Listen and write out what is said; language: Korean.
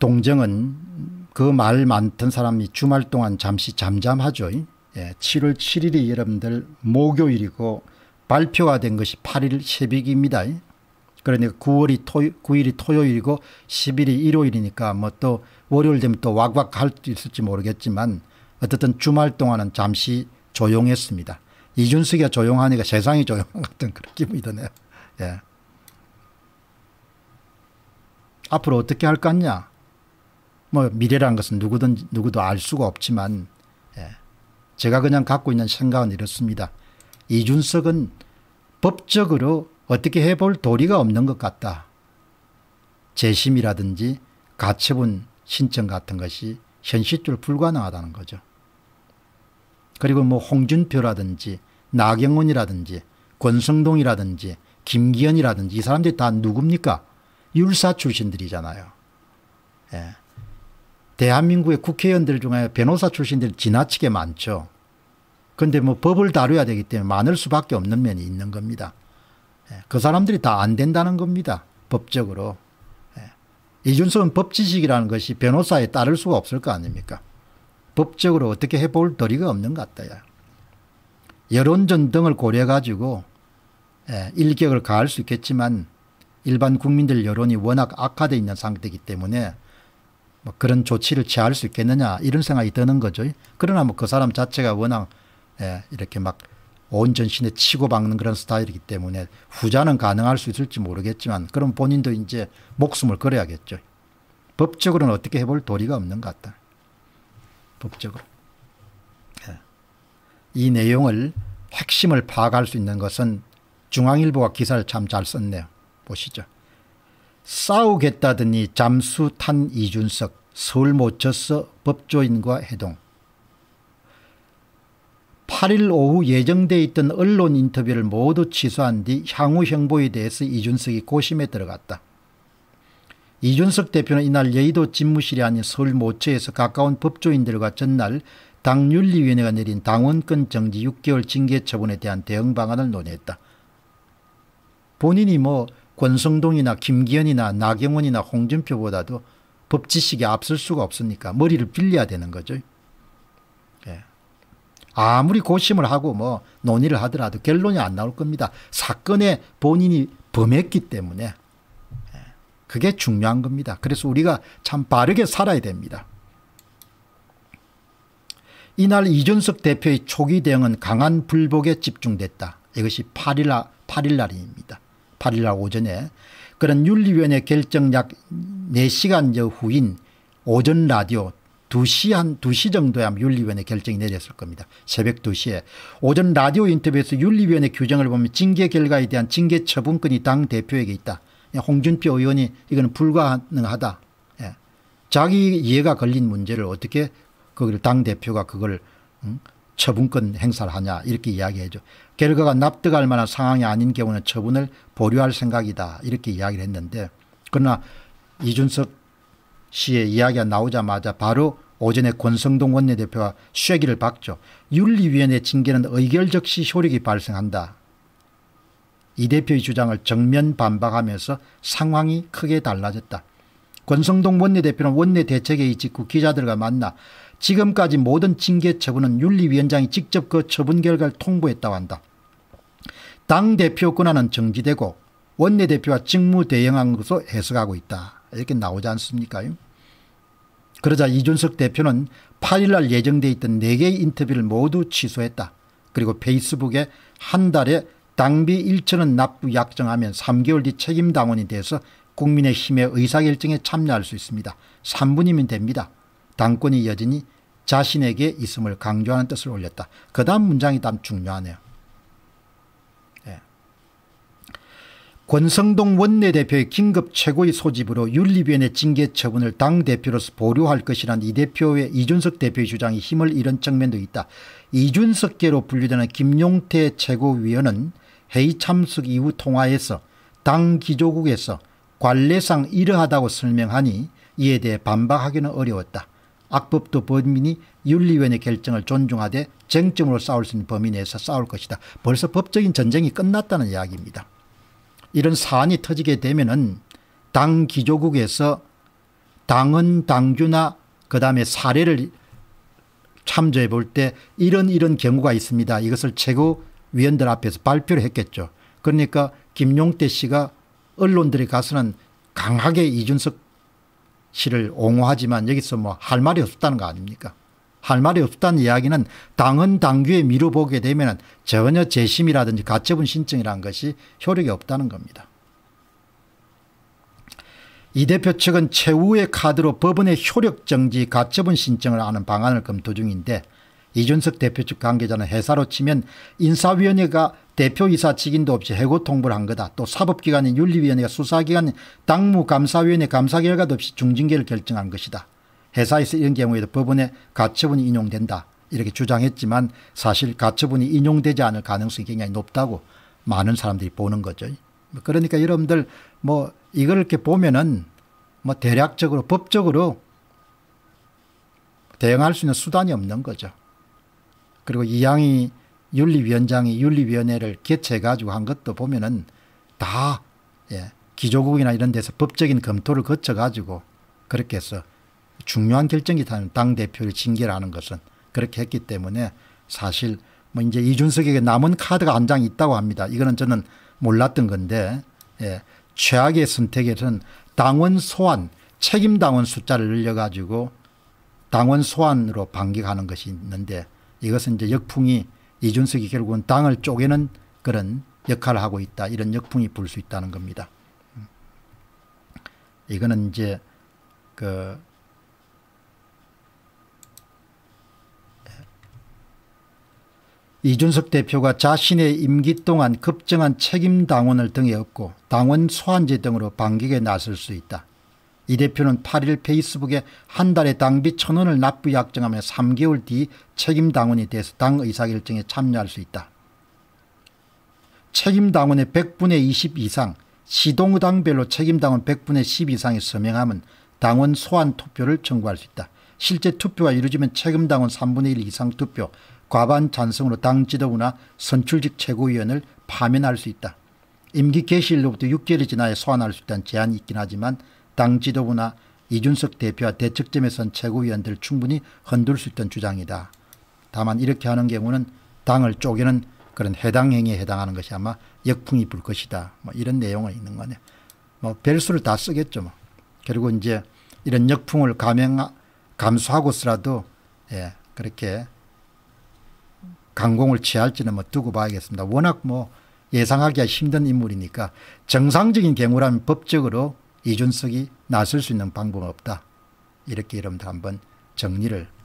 동정은 그 말 많던 사람이 주말 동안 잠시 잠잠하죠. 예, 7월 7일이 여러분들 목요일이고 발표가 된 것이 8일 새벽입니다. 그러니까 9월이 토, 9일이 토요일이고 10일이 일요일이니까 뭐 또 월요일 되면 또 왁왁 할수 있을지 모르겠지만 어쨌든 주말 동안은 잠시 조용했습니다. 이준석이가 조용하니까 세상이 조용한 것 같은 그런 기분이 드네요. 예. 앞으로 어떻게 할 것 같냐? 뭐미래라는 것은 누구든 누구도 알 수가 없지만 예. 제가 그냥 갖고 있는 생각은 이렇습니다. 이준석은 법적으로 어떻게 해볼 도리가 없는 것 같다. 재심이라든지 가처분 신청 같은 것이 현실적으로 불가능하다는 거죠. 그리고 뭐 홍준표라든지 나경원이라든지 권성동이라든지 김기현이라든지 이 사람들이 다 누굽니까? 율사 출신들이잖아요. 예. 대한민국의 국회의원들 중에 변호사 출신들이 지나치게 많죠. 근데 뭐 법을 다뤄야 되기 때문에 많을 수밖에 없는 면이 있는 겁니다. 예, 그 사람들이 다 안 된다는 겁니다. 법적으로. 예, 이준석은 법지식이라는 것이 변호사에 따를 수가 없을 거 아닙니까? 법적으로 어떻게 해볼 도리가 없는 것같아 여론전 등을 고려해가지고 예, 일격을 가할 수 있겠지만 일반 국민들 여론이 워낙 악화되어 있는 상태이기 때문에 뭐 그런 조치를 취할 수 있겠느냐 이런 생각이 드는 거죠. 그러나 뭐 그 사람 자체가 워낙 예, 이렇게 막 온전신에 치고 박는 그런 스타일이기 때문에 후자는 가능할 수 있을지 모르겠지만 그럼 본인도 이제 목숨을 걸어야겠죠. 법적으로는 어떻게 해볼 도리가 없는 것 같다. 법적으로. 예. 이 내용을 핵심을 파악할 수 있는 것은 중앙일보가 기사를 참 잘 썼네요. 보시죠. 싸우겠다더니 잠수 탄 이준석 서울 모처서 법조인과 해동 8일 오후 예정돼 있던 언론 인터뷰를 모두 취소한 뒤 향후 행보에 대해서 이준석이 고심에 들어갔다. 이준석 대표는 이날 여의도 집무실이 아닌 서울 모처에서 가까운 법조인들과 전날 당윤리위원회가 내린 당원권 정지 6개월 징계 처분에 대한 대응 방안을 논의했다. 본인이 뭐 권성동이나 김기현이나 나경원이나 홍준표보다도 법지식에 앞설 수가 없으니까 머리를 빌려야 되는 거죠. 예. 아무리 고심을 하고 뭐 논의를 하더라도 결론이 안 나올 겁니다. 사건에 본인이 범했기 때문에 예. 그게 중요한 겁니다. 그래서 우리가 참 바르게 살아야 됩니다. 이날 이준석 대표의 초기 대응은 강한 불복에 집중됐다. 이것이 8일, 8일 날입니다. 8일 오전에 그런 윤리위원회 결정 약 4시간 후인 오전 라디오 2시 한 2시 정도에 아마 윤리위원회 결정이 내렸을 겁니다. 새벽 2시에 오전 라디오 인터뷰에서 윤리위원회 규정을 보면 징계 결과에 대한 징계 처분권이 당 대표에게 있다. 예, 홍준표 의원이 이거는 불가능하다. 예. 자기 이해가 걸린 문제를 어떻게 그걸 당 대표가 그걸 응? 처분권 행사를 하냐 이렇게 이야기해죠. 결과가 납득할 만한 상황이 아닌 경우는 처분을 보류할 생각이다 이렇게 이야기를 했는데 그러나 이준석 씨의 이야기가 나오자마자 바로 오전에 권성동 원내대표가 쐐기를 박죠. 윤리위원회 징계는 의결적시 효력이 발생한다. 이 대표의 주장을 정면 반박하면서 상황이 크게 달라졌다. 권성동 원내대표는 원내대책회의 직후 기자들과 만나 지금까지 모든 징계 처분은 윤리위원장이 직접 그 처분 결과를 통보했다고 한다. 당대표 권한은 정지되고 원내대표와 직무대행한 것으로 해석하고 있다. 이렇게 나오지 않습니까? 그러자 이준석 대표는 8일날 예정돼 있던 4개의 인터뷰를 모두 취소했다. 그리고 페이스북에 한 달에 당비 1천원 납부 약정하면 3개월 뒤 책임당원이 돼서 국민의힘의 의사결정에 참여할 수 있습니다. 3분이면 됩니다. 당권이 여전히 자신에게 있음을 강조하는 뜻을 올렸다. 그 다음 문장이 참 중요하네요. 예. 권성동 원내대표의 긴급 최고의 소집으로 윤리위원회 징계 처분을 당대표로서 보류할 것이란 이 대표의 이준석 대표의 주장이 힘을 잃은 측면도 있다. 이준석계로 분류되는 김용태 최고위원은 회의 참석 이후 통화에서 당 기조국에서 관례상 이러하다고 설명하니 이에 대해 반박하기는 어려웠다. 악법도 범인이 윤리위원회 결정을 존중하되 쟁점으로 싸울 수 있는 범위 내에서 싸울 것이다. 벌써 법적인 전쟁이 끝났다는 이야기입니다. 이런 사안이 터지게 되면 은당 기조국에서 당은 당규나 그 다음에 사례를 참조해 볼 때 이런 이런 경우가 있습니다. 이것을 최고위원들 앞에서 발표를 했겠죠. 그러니까 김용태 씨가 언론들이 가서는 강하게 이준석 시를 옹호하지만 여기서 뭐 할 말이 없었다는 거 아닙니까? 할 말이 없다는 이야기는 당헌 당규에 미뤄보게 되면 전혀 재심이라든지 가처분 신청이라는 것이 효력이 없다는 겁니다. 이 대표 측은 최후의 카드로 법원의 효력정지 가처분 신청을 하는 방안을 검토 중인데 이준석 대표 측 관계자는 회사로 치면 인사위원회가 대표이사 직인도 없이 해고 통보를 한 거다. 또 사법기관인 윤리위원회가 수사기관인 당무감사위원회 감사 결과도 없이 중징계를 결정한 것이다. 회사에서 이런 경우에도 법원의 가처분이 인용된다. 이렇게 주장했지만 사실 가처분이 인용되지 않을 가능성이 굉장히 높다고 많은 사람들이 보는 거죠. 뭐 그러니까 여러분들 뭐 이걸 이렇게 보면은 뭐 대략적으로 법적으로 대응할 수 있는 수단이 없는 거죠. 그리고 이양희 윤리위원장이 윤리위원회를 개최해가지고 한 것도 보면은 다 예, 기조국이나 이런 데서 법적인 검토를 거쳐가지고 그렇게 해서 중요한 결정이 당대표를 징계하는 것은 그렇게 했기 때문에 사실 뭐 이제 이준석에게 남은 카드가 한 장 있다고 합니다. 이거는 저는 몰랐던 건데 예, 최악의 선택에서는 당원 소환 책임 당원 숫자를 늘려가지고 당원 소환으로 반격하는 것이 있는데 이것은 이제 역풍이 이준석이 결국은 당을 쪼개는 그런 역할을 하고 있다. 이런 역풍이 불 수 있다는 겁니다. 음. 이거는 이제 그 이준석 대표가 자신의 임기 동안 급정한 책임 당원을 등에 업고 당원 소환제 등으로 반격에 나설 수 있다. 이 대표는 8일 페이스북에 한 달에 당비 천원을 납부 약정하며 3개월 뒤 책임 당원이 돼서 당 의사결정에 참여할 수 있다. 책임 당원의 100분의 20 이상, 시동당별로 책임 당원 100분의 10 이상이 서명하면 당원 소환 투표를 청구할 수 있다. 실제 투표가 이루어지면 책임 당원 3분의 1 이상 투표, 과반 찬성으로 당 지도부나 선출직 최고위원을 파면할 수 있다. 임기 개시일로부터 6개월이 지나야 소환할 수 있다는 제한이 있긴 하지만 당 지도부나 이준석 대표와 대척점에선 최고위원들 충분히 흔들 수 있던 주장이다. 다만 이렇게 하는 경우는 당을 쪼개는 그런 해당 행위에 해당하는 것이 아마 역풍이 불 것이다. 뭐 이런 내용은 있는 거네. 뭐 별수를 다 쓰겠죠. 뭐. 결국 이제 이런 역풍을 감행, 감수하고서라도 예, 그렇게 강공을 취할지는 뭐 두고 봐야겠습니다. 워낙 뭐 예상하기가 힘든 인물이니까 정상적인 경우라면 법적으로 이준석이 나설 수 있는 방법은 없다. 이렇게 여러분들 한번 정리를